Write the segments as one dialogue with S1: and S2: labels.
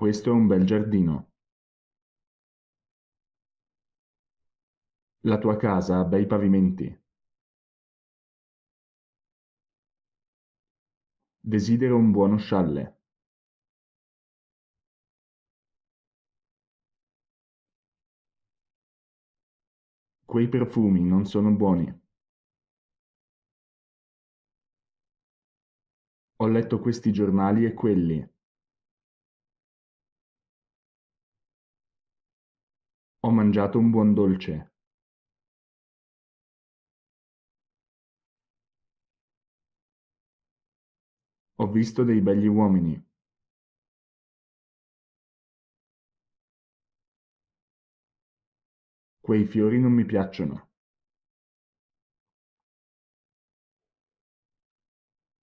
S1: Questo è un bel giardino.
S2: La tua casa ha bei pavimenti.
S1: Desidero un buono scialle. Quei profumi non sono buoni. Ho letto questi giornali e quelli. Ho mangiato un buon dolce. Ho visto dei begli uomini. Quei fiori non mi piacciono.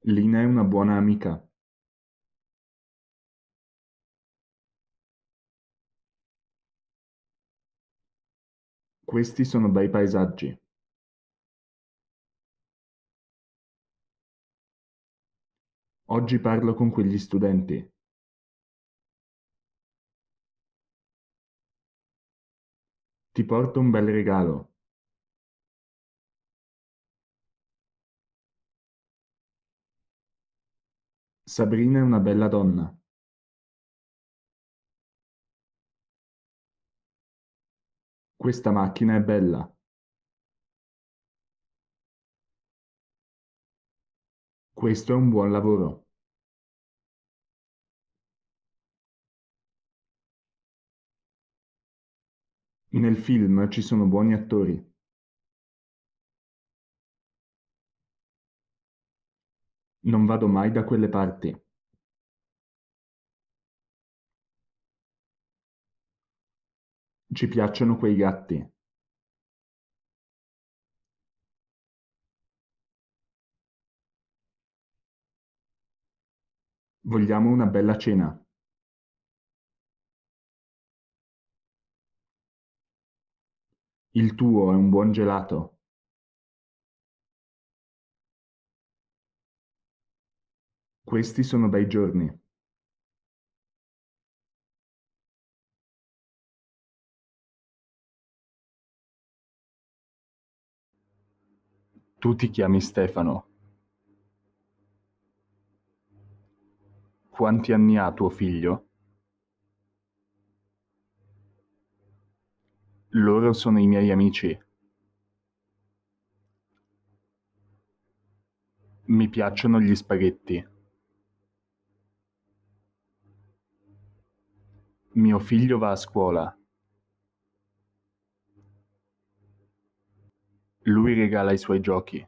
S1: Lina è una buona amica. Questi sono bei paesaggi. Oggi parlo con quegli studenti. Ti porto un bel regalo. Sabrina è una bella donna. Questa macchina è bella. Questo è un buon lavoro. Nel film ci sono buoni attori.
S2: Non vado mai da quelle parti.
S1: Ci piacciono quei gatti.
S2: Vogliamo una bella
S1: cena. Il tuo è un buon gelato. Questi sono bei giorni. tu ti chiami
S2: Stefano. Quanti
S3: anni ha tuo figlio? Loro sono i miei amici. Mi piacciono gli spaghetti. Mio figlio va a scuola. lui regala i suoi giochi.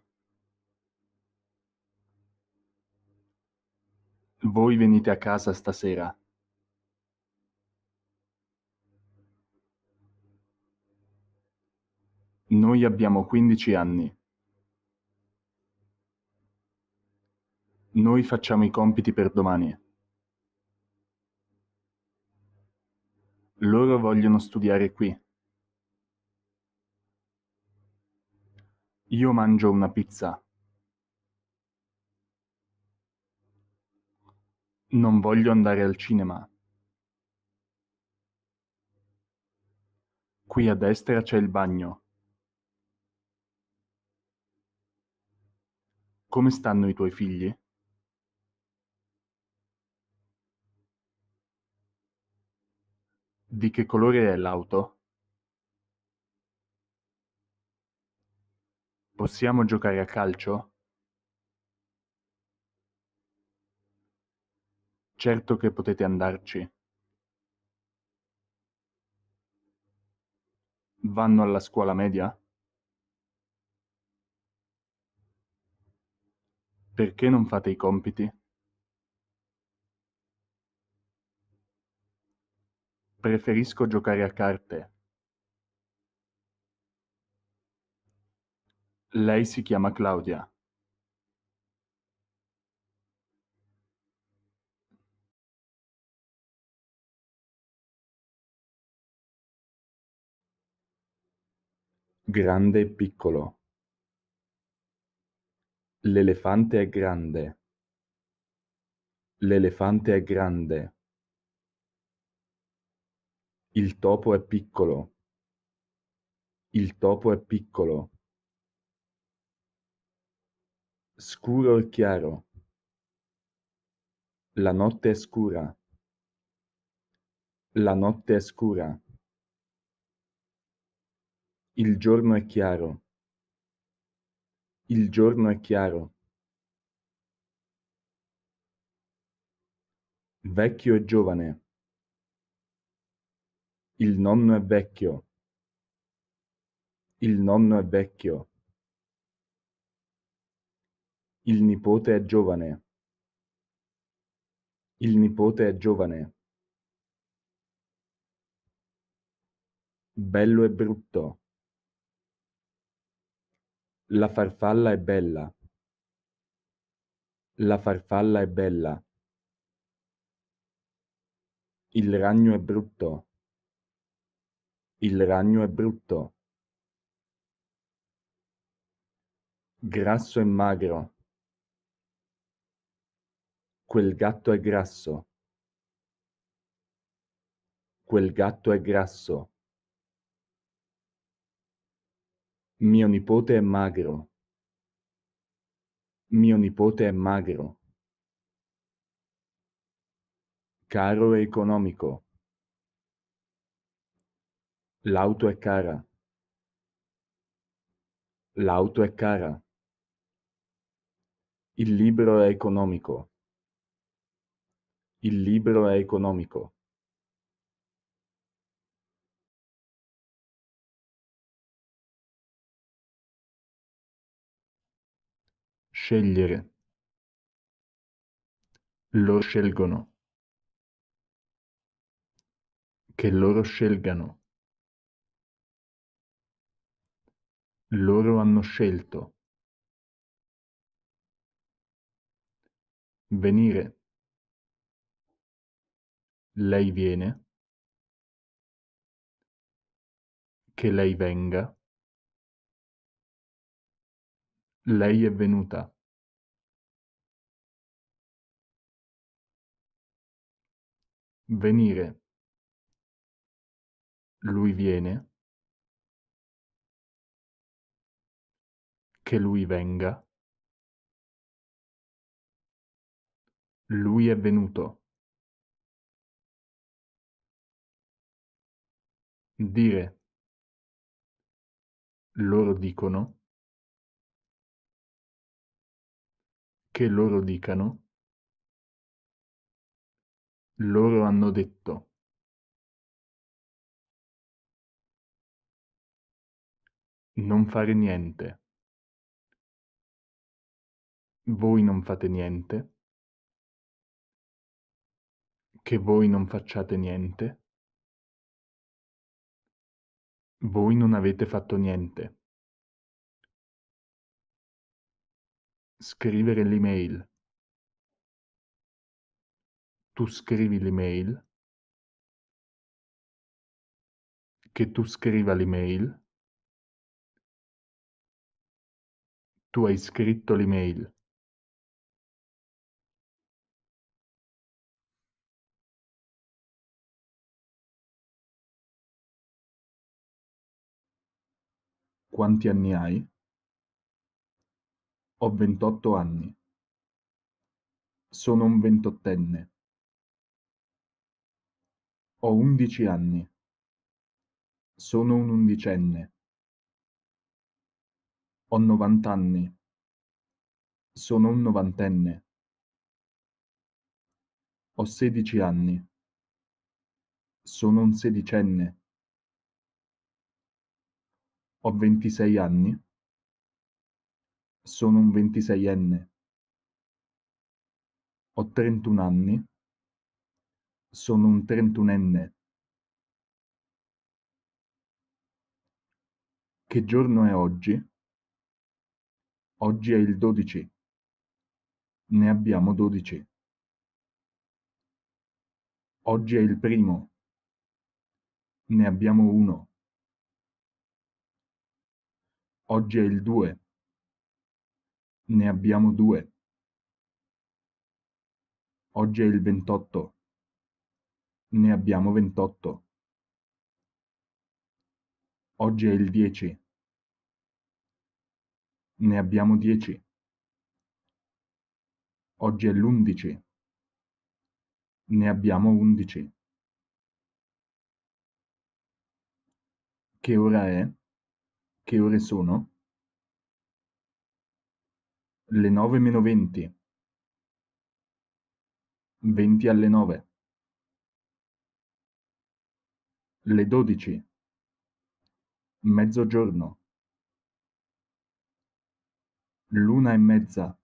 S3: Voi venite a casa stasera. Noi abbiamo 15 anni. Noi facciamo i compiti per domani. Loro vogliono studiare qui. Io mangio una pizza. Non voglio andare al cinema. Qui a destra c'è il bagno. Come stanno i tuoi figli? Di che colore è l'auto? Possiamo giocare a calcio? Certo che potete andarci. Vanno alla scuola media? Perché non fate i compiti? Preferisco giocare a carte. Lei si chiama Claudia.
S1: Grande e piccolo.
S3: L'elefante è grande. L'elefante è grande. Il topo è piccolo. Il topo è piccolo. Scuro e chiaro. La notte è scura. La notte è scura. Il giorno è chiaro. Il giorno è chiaro. Vecchio e giovane. Il nonno è vecchio. Il nonno è vecchio. Il nipote è giovane. Il nipote è giovane. Bello e brutto. La farfalla è bella. La farfalla è bella. Il ragno è brutto. Il ragno è brutto. Grasso e magro. Quel gatto è grasso. Quel gatto è grasso. Mio nipote è magro. Mio nipote è magro. Caro e economico. L'auto è cara. L'auto è cara. Il libro è economico. Il
S1: libro è economico. Scegliere. Lo scelgono.
S2: Che loro scelgano.
S1: Loro hanno scelto. Venire. Lei viene? Che lei venga? Lei è venuta. Venire. Lui viene. Che lui venga. Lui è venuto. Dire loro dicono che loro dicano loro hanno detto. Non fare niente. Voi non fate niente. Che voi non facciate niente. Voi non avete fatto niente. Scrivere l'email. Tu scrivi l'email. Che tu scriva l'email. Tu hai scritto l'email. Quanti anni hai? Ho
S3: ventotto anni. Sono un ventottenne. Ho undici anni. Sono un undicenne. Ho novant'anni. Sono un novantenne. Ho sedici anni. Sono un sedicenne. Ho 26 anni. Sono un 26enne. Ho 31 anni. Sono un 31enne. Che giorno è oggi? Oggi è il 12. Ne abbiamo 12. Oggi è il primo. Ne abbiamo uno. Oggi è il 2. Ne abbiamo due. Oggi è il 28. Ne abbiamo 28. Oggi è il 10. Ne abbiamo 10. Oggi è l'11. Ne abbiamo 11. Che ora è? Che ore sono? Le nove meno venti. Venti alle nove. Le dodici. Mezzogiorno. L'una e mezza.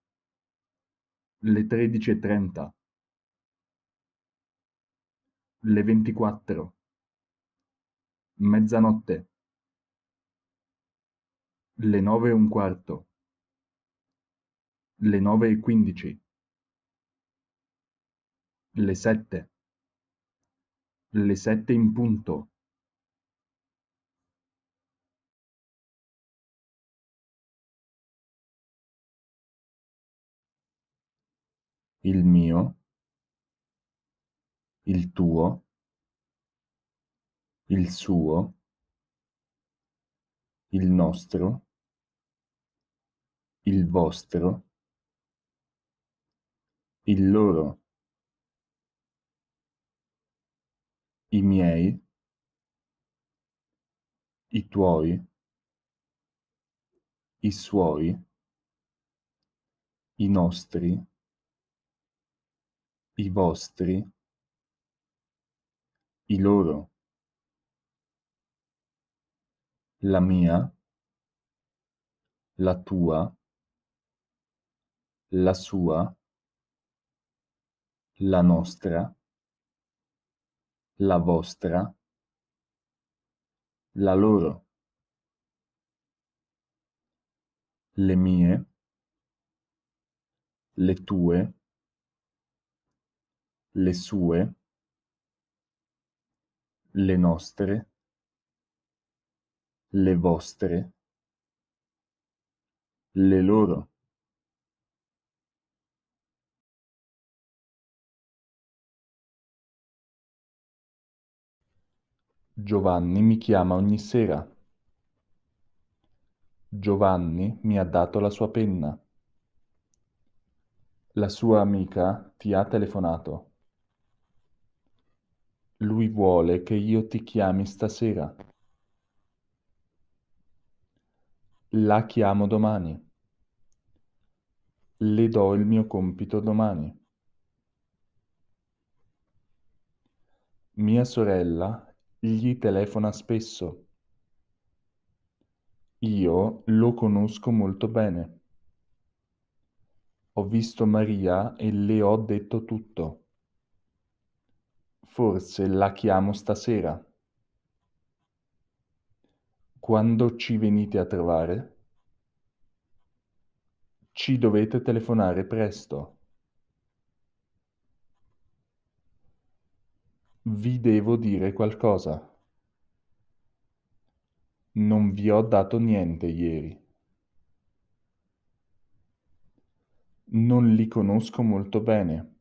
S3: Le tredici e trenta. Le ventiquattro. Mezzanotte. Le nove e un quarto. Le nove e quindici. Le sette.
S1: Le sette in punto. Il mio.
S2: Il tuo. Il suo. Il nostro il vostro, il loro, i miei,
S3: i tuoi, i suoi, i nostri, i vostri, i loro, la mia, la tua, la sua, la nostra,
S2: la vostra, la loro, le mie, le tue, le sue,
S3: le nostre,
S1: le vostre, le loro. Giovanni mi chiama ogni sera.
S3: Giovanni mi ha dato la sua penna. La sua amica ti ha telefonato. Lui vuole che io ti chiami stasera. La chiamo domani. Le do il mio compito domani. Mia sorella gli telefona spesso. Io lo conosco molto bene. Ho visto Maria e le ho detto tutto. Forse la chiamo stasera. Quando ci venite a trovare? Ci dovete telefonare presto. Vi devo dire qualcosa. Non vi ho dato niente ieri. Non li conosco molto bene.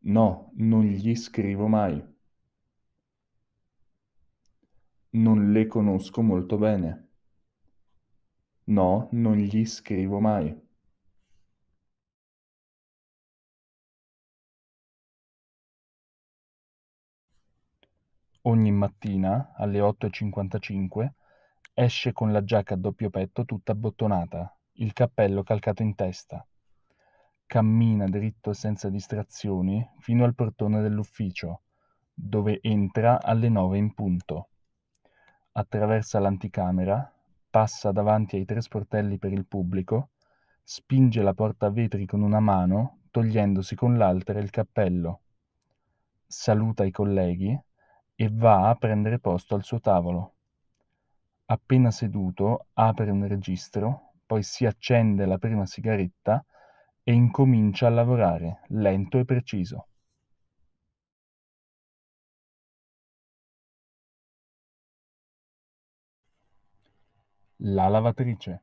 S3: No, non gli scrivo mai. Non
S2: le conosco molto bene. No, non gli scrivo mai.
S1: ogni mattina alle
S3: 8.55 esce con la giacca a doppio petto tutta abbottonata, il cappello calcato in testa. Cammina dritto senza distrazioni fino al portone dell'ufficio, dove entra alle 9 in punto. Attraversa l'anticamera, passa davanti ai tre sportelli per il pubblico, spinge la porta a vetri con una mano, togliendosi con l'altra il cappello. Saluta i colleghi, e va a prendere posto al suo tavolo. Appena seduto, apre un registro, poi si accende la
S2: prima sigaretta e incomincia a lavorare, lento e preciso.
S1: La lavatrice.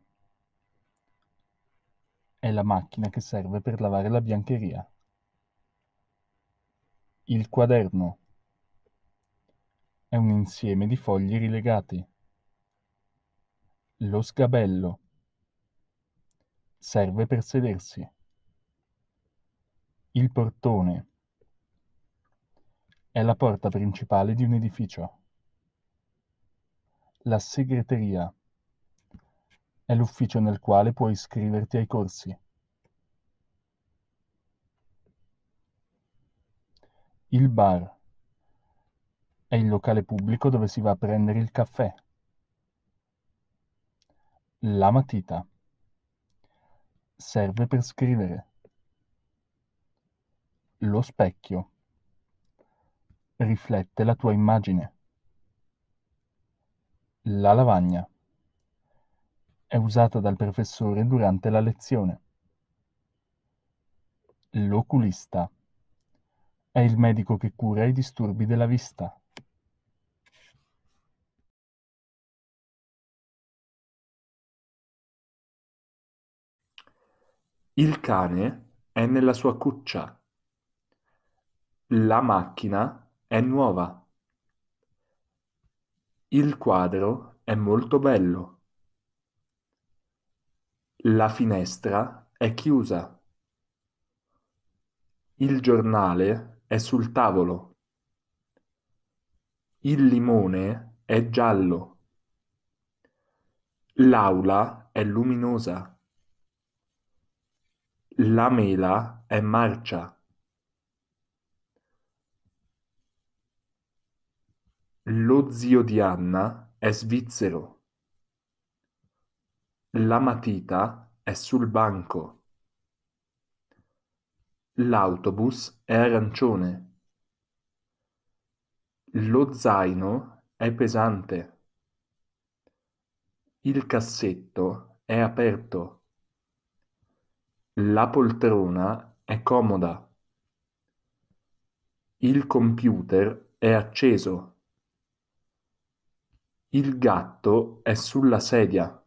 S3: È la macchina che serve per lavare la biancheria. Il quaderno è un insieme di fogli rilegati. Lo sgabello serve per sedersi. Il portone è la porta principale di un edificio. La segreteria è l'ufficio nel quale puoi iscriverti ai corsi. Il bar è il locale pubblico dove si va a prendere il caffè. La matita. Serve per scrivere. Lo specchio. Riflette la tua immagine. La lavagna. È usata dal professore durante la lezione. L'oculista. È
S1: il medico che cura i disturbi della vista. Il cane è nella sua cuccia,
S3: la macchina è nuova, il quadro è molto bello, la finestra è chiusa, il giornale è sul tavolo, il limone è giallo, l'aula è luminosa. La mela è marcia. Lo zio di Anna è svizzero. La matita è sul banco. L'autobus è arancione. Lo zaino è pesante. Il cassetto è aperto. La poltrona è comoda, il computer è acceso,
S1: il gatto è sulla sedia.